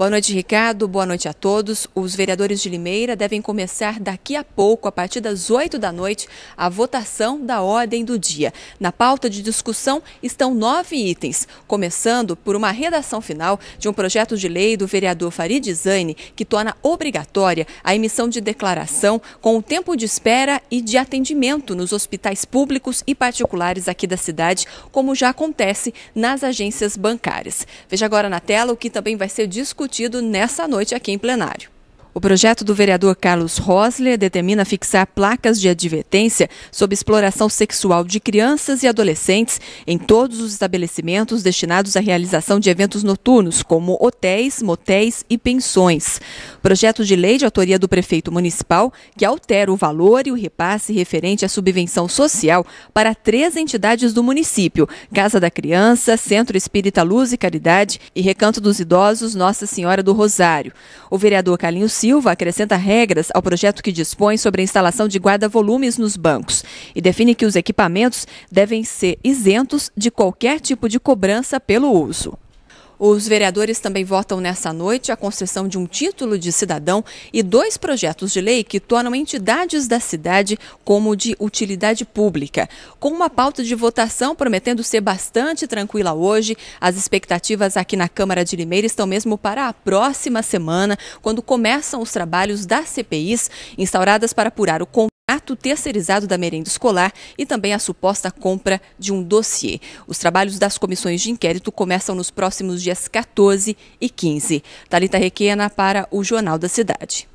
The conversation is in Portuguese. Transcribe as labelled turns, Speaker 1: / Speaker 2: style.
Speaker 1: Boa noite, Ricardo. Boa noite a todos. Os vereadores de Limeira devem começar daqui a pouco, a partir das 8 da noite, a votação da ordem do dia. Na pauta de discussão estão nove itens, começando por uma redação final de um projeto de lei do vereador Farid Zaine, que torna obrigatória a emissão de declaração com o tempo de espera e de atendimento nos hospitais públicos e particulares aqui da cidade, como já acontece nas agências bancárias. Veja agora na tela o que também vai ser discutido discutido nessa noite aqui em plenário. O projeto do vereador Carlos Rosler determina fixar placas de advertência sobre exploração sexual de crianças e adolescentes em todos os estabelecimentos destinados à realização de eventos noturnos, como hotéis, motéis e pensões. projeto de lei de autoria do prefeito municipal, que altera o valor e o repasse referente à subvenção social para três entidades do município: Casa da Criança, Centro Espírita Luz e Caridade e Recanto dos Idosos Nossa Senhora do Rosário. O vereador Carlinhos Silva acrescenta regras ao projeto que dispõe sobre a instalação de guarda-volumes nos bancos e define que os equipamentos devem ser isentos de qualquer tipo de cobrança pelo uso. Os vereadores também votam nessa noite a concessão de um título de cidadão e dois projetos de lei que tornam entidades da cidade como de utilidade pública. Com uma pauta de votação prometendo ser bastante tranquila hoje, as expectativas aqui na Câmara de Limeira estão mesmo para a próxima semana, quando começam os trabalhos das CPIs instauradas para apurar o ato terceirizado da merenda escolar e também a suposta compra de um dossiê. Os trabalhos das comissões de inquérito começam nos próximos dias 14 e 15. Talita Requena para o Jornal da Cidade.